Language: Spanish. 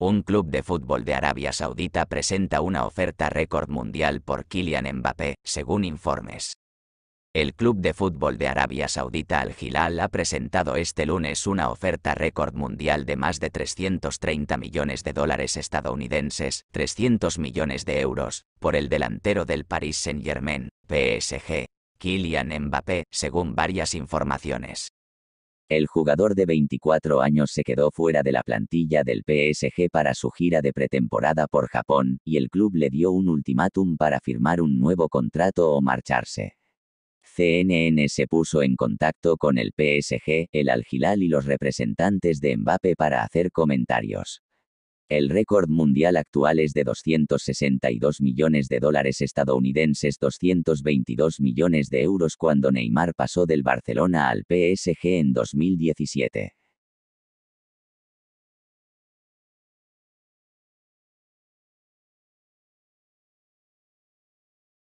un club de fútbol de Arabia Saudita presenta una oferta récord mundial por Kylian Mbappé, según informes. El club de fútbol de Arabia Saudita Al Hilal ha presentado este lunes una oferta récord mundial de más de 330 millones de dólares estadounidenses, 300 millones de euros, por el delantero del Paris Saint-Germain, PSG, Kylian Mbappé, según varias informaciones. El jugador de 24 años se quedó fuera de la plantilla del PSG para su gira de pretemporada por Japón, y el club le dio un ultimátum para firmar un nuevo contrato o marcharse. CNN se puso en contacto con el PSG, el algilal y los representantes de Mbappé para hacer comentarios. El récord mundial actual es de 262 millones de dólares estadounidenses, 222 millones de euros cuando Neymar pasó del Barcelona al PSG en 2017.